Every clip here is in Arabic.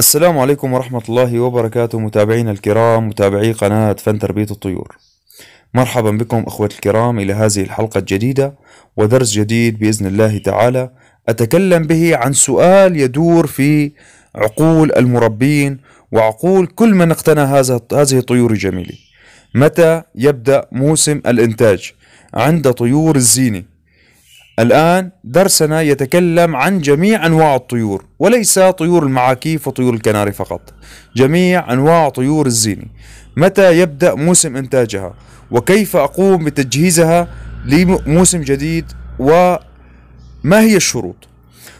السلام عليكم ورحمة الله وبركاته متابعينا الكرام متابعي قناة فن تربية الطيور مرحبا بكم أخوتي الكرام إلى هذه الحلقة الجديدة ودرس جديد بإذن الله تعالى أتكلم به عن سؤال يدور في عقول المربين وعقول كل من اقتنى هذا هذه الطيور الجميلة متى يبدأ موسم الإنتاج عند طيور الزينة الآن درسنا يتكلم عن جميع أنواع الطيور وليس طيور المعاكيف وطيور الكناري فقط جميع أنواع طيور الزيني متى يبدأ موسم إنتاجها وكيف أقوم بتجهيزها لموسم جديد وما هي الشروط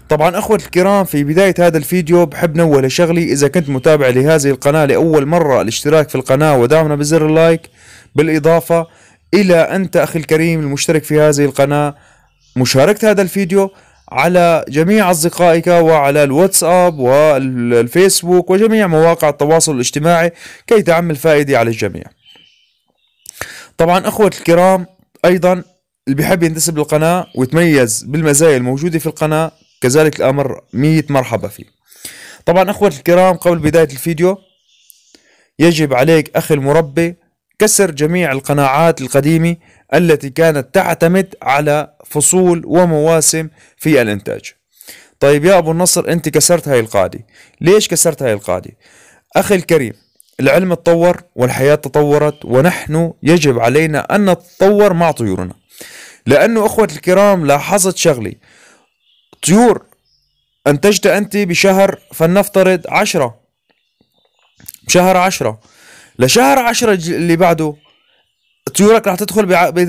طبعا أخوة الكرام في بداية هذا الفيديو بحب نوه لشغلي إذا كنت متابع لهذه القناة لأول مرة الاشتراك في القناة ودعمنا بزر اللايك بالإضافة إلى أنت أخي الكريم المشترك في هذه القناة مشاركة هذا الفيديو على جميع أصدقائك وعلى الواتساب والفيسبوك وجميع مواقع التواصل الاجتماعي كي تعم الفائدة على الجميع طبعا أخوة الكرام أيضا اللي بيحب ينتسب للقناة ويتميز بالمزايا الموجودة في القناة كذلك الأمر مية مرحبا فيه طبعا أخوة الكرام قبل بداية الفيديو يجب عليك أخي المربي كسر جميع القناعات القديمة التي كانت تعتمد على فصول ومواسم في الإنتاج طيب يا أبو النصر أنت كسرت هاي القاعدة ليش كسرت هاي القاعدة أخي الكريم العلم تطور والحياة تطورت ونحن يجب علينا أن نتطور مع طيورنا لأنه أخوة الكرام لاحظت شغلي طيور أنتجت أنت بشهر فلنفترض عشرة بشهر عشرة لشهر عشرة اللي بعده طيورك راح تدخل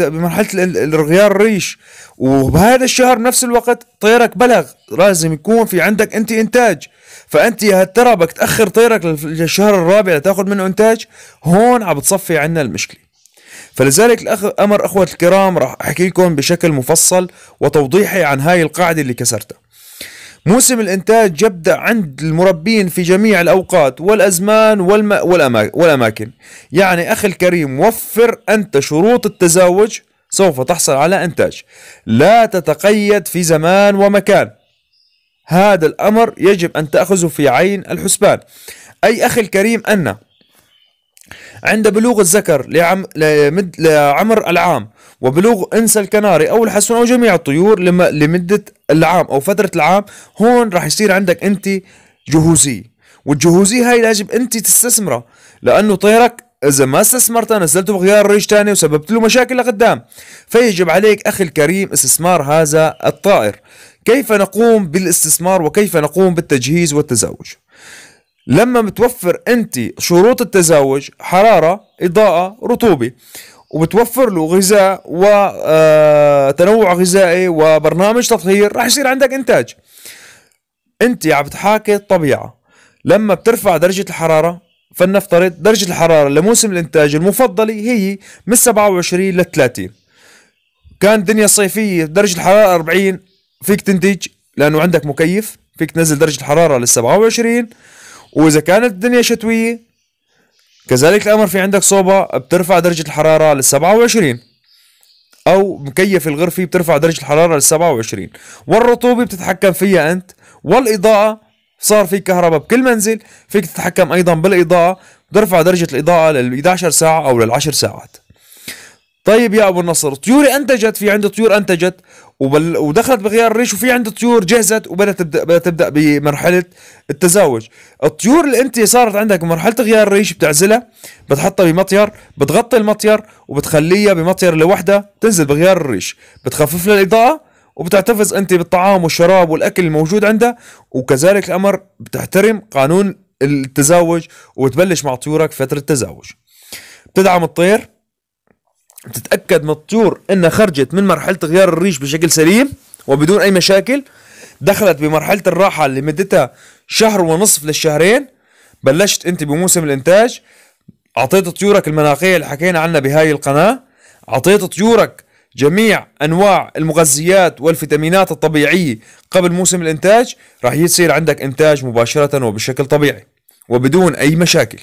بمرحله الغيار الريش وبهذا الشهر بنفس الوقت طيرك بلغ لازم يكون في عندك انت انتاج فانت يا ترى بدك تاخر طيرك للشهر الرابع لتاخذ منه انتاج هون عم بتصفي عنا المشكله فلذلك الأخ... امر اخوة الكرام راح احكي لكم بشكل مفصل وتوضيحي عن هاي القاعده اللي كسرتها موسم الإنتاج يبدأ عند المربين في جميع الأوقات والأزمان والم... والأماكن يعني أخي الكريم وفر أنت شروط التزاوج سوف تحصل على إنتاج لا تتقيد في زمان ومكان هذا الأمر يجب أن تأخذه في عين الحسبان أي أخي الكريم أن عند بلوغ الذكر لعم... لمد... لعمر العام وبلوغ انس الكناري او الحسون او جميع الطيور لم... لمده العام او فتره العام هون راح يصير عندك انت جهوزيه والجهوزيه هاي لازم انت تستثمرها لانه طيرك اذا ما استثمرته نزلته بغيار ريش تاني وسببت له مشاكل لقدام فيجب عليك اخي الكريم استثمار هذا الطائر كيف نقوم بالاستثمار وكيف نقوم بالتجهيز والتزاوج لما بتوفر انت شروط التزاوج حرارة اضاءة رطوبة وبتوفر له غذاء وتنوع آه، غذائي وبرنامج تطهير راح يصير عندك انتاج انت عم تحاكي الطبيعة لما بترفع درجة الحرارة فلنفترض درجة الحرارة لموسم الانتاج المفضلة هي من 27 ل 30 كان دنيا صيفية درجة الحرارة 40 فيك تنتج لأنه عندك مكيف فيك تنزل درجة الحرارة لل 27 واذا كانت الدنيا شتويه كذلك الامر في عندك صوبه بترفع درجه الحراره لل 27 او مكيف الغرفه بترفع درجه الحراره لل 27 والرطوبه بتتحكم فيها انت والاضاءه صار في كهرباء بكل منزل فيك تتحكم ايضا بالاضاءه بترفع درجه الاضاءه لل 11 ساعه او لل 10 ساعات طيب يا ابو النصر طيوري انتجت في عندي طيور انتجت وبل ودخلت بغيار الريش وفي عندها طيور جهزت وبدها تبدا بدات تبدا بمرحله التزاوج الطيور اللي انت صارت عندك بمرحله غيار الريش بتعزلها بتحطها بمطير بتغطي المطير وبتخليها بمطير لوحدها تنزل بغيار الريش بتخفف لها الاضاءه وبتحتفظ انت بالطعام والشراب والاكل الموجود عندها وكذلك الامر بتحترم قانون التزاوج وتبلش مع طيورك فتره التزاوج بتدعم الطير تتأكد من الطيور أنها خرجت من مرحلة غيار الريش بشكل سليم وبدون أي مشاكل دخلت بمرحلة الراحة اللي مدتها شهر ونصف للشهرين بلشت أنت بموسم الإنتاج أعطيت طيورك المناخية اللي حكينا عنها بهاي القناة أعطيت طيورك جميع أنواع المغذيات والفيتامينات الطبيعية قبل موسم الإنتاج راح يصير عندك إنتاج مباشرة وبشكل طبيعي وبدون أي مشاكل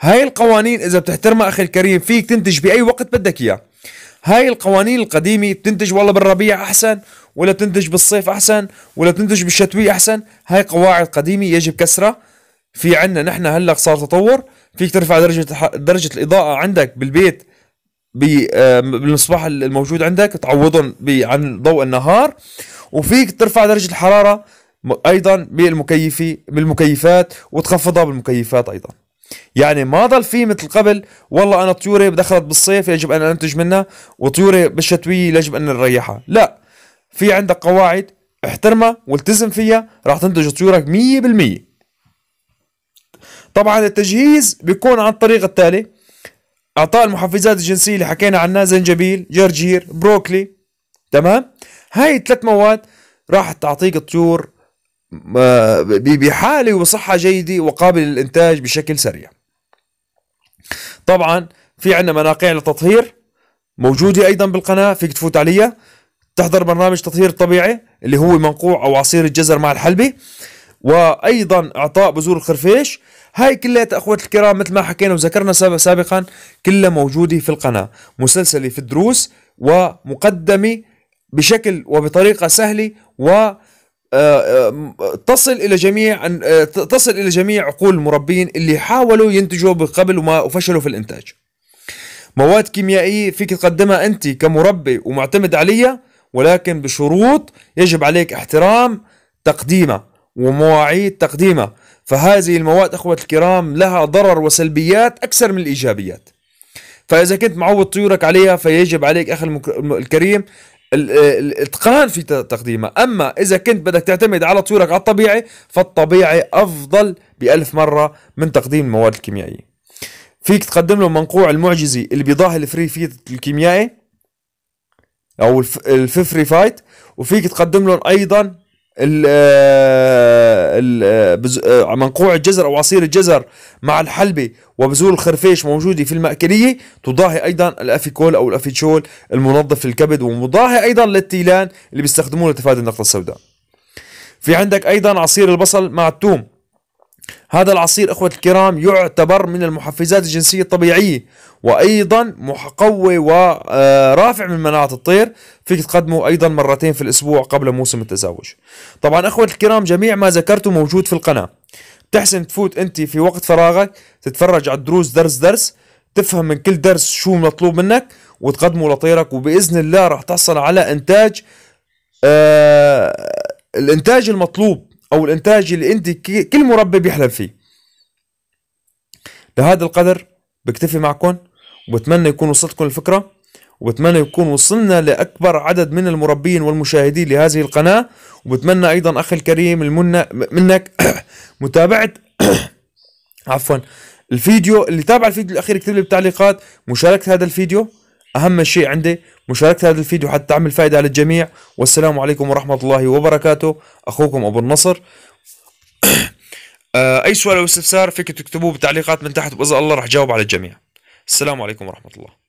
هاي القوانين اذا بتحترمها اخي الكريم فيك تنتج باي وقت بدك اياه هاي القوانين القديمة بتنتج والله بالربيع أحسن ولا بتنتج بالصيف أحسن ولا بتنتج بالشتوي أحسن هاي قواعد قديمة يجب كسرها في عنا نحن هلا صار تطور فيك ترفع درجة درجة الإضاءة عندك بالبيت آه، بالمصباح الموجود عندك تعوضهم عن ضوء النهار وفيك ترفع درجة الحرارة أيضا بالمكيفي بالمكيفات وتخفضها بالمكيفات أيضا يعني ما ضل في مثل قبل والله انا طيوري دخلت بالصيف يجب ان انتج منها وطيوري بالشتويه يجب ان نريحها لا في عندك قواعد احترمها والتزم فيها راح تنتج طيورك 100% طبعا التجهيز بيكون عن الطريق التالي اعطاء المحفزات الجنسيه اللي حكينا عنها زنجبيل جرجير بروكلي تمام هاي ثلاث مواد راح تعطيك الطيور بحاله وبصحه جيده وقابل للانتاج بشكل سريع طبعا في عندنا مناقع للتطهير موجوده ايضا بالقناه فيك تفوت عليها تحضر برنامج تطهير الطبيعي اللي هو منقوع او عصير الجزر مع الحلبه وايضا اعطاء بذور الخرفيش هاي كلها اخوات الكرام مثل ما حكينا وذكرنا سابقا كلها موجوده في القناه مسلسله في الدروس ومقدمه بشكل وبطريقه سهله و آه، آه، تصل الى جميع آه، تصل الى جميع عقول المربين اللي حاولوا ينتجوا قبل وما وفشلوا في الانتاج. مواد كيميائيه فيك تقدمها انت كمربي ومعتمد عليها ولكن بشروط يجب عليك احترام تقديمها ومواعيد تقديمها فهذه المواد اخوة الكرام لها ضرر وسلبيات اكثر من الايجابيات فاذا كنت معود طيورك عليها فيجب عليك اخي الكريم الاتقان في تقديمها أما إذا كنت بدك تعتمد على طيورك على الطبيعي فالطبيعي أفضل بألف مرة من تقديم المواد الكيميائية فيك تقدم له منقوع المعجزي اللي بيضاهي الفري فيت الكيميائي او الففري فايت وفيك تقدم لهم ايضا آه، آه، منقوع الجزر أو عصير الجزر مع الحلبة وبذور الخرفيش موجودة في المأكلية تضاهي أيضا الأفيكول أو الأفيتشول المنظف للكبد ومضاهي أيضا للتيلان اللي بيستخدموه لتفادي النقطة السوداء في عندك أيضا عصير البصل مع الثوم هذا العصير اخوة الكرام يعتبر من المحفزات الجنسية الطبيعية وايضا مقوي ورافع آه، من مناعة الطير فيك تقدمه ايضا مرتين في الاسبوع قبل موسم التزاوج طبعا اخوة الكرام جميع ما ذكرته موجود في القناة بتحسن تفوت انت في وقت فراغك تتفرج على الدروس درس درس تفهم من كل درس شو مطلوب منك وتقدمه لطيرك وباذن الله راح تحصل على انتاج آه الانتاج المطلوب او الانتاج اللي انت كل مربي بيحلم فيه بهذا القدر بكتفي معكم وبتمنى يكون وصلتكم الفكره وبتمنى يكون وصلنا لاكبر عدد من المربين والمشاهدين لهذه القناه وبتمنى ايضا اخي الكريم المنى منك متابعه عفوا الفيديو اللي تابع الفيديو الاخير اكتب لي بالتعليقات مشاركه هذا الفيديو أهم شيء عندي مشاركة هذا الفيديو حتى تعمل فائدة على الجميع والسلام عليكم ورحمة الله وبركاته أخوكم أبو النصر آه، أي سؤال أو استفسار فيك تكتبوه بالتعليقات من تحت باذن الله راح جاوب على الجميع السلام عليكم ورحمة الله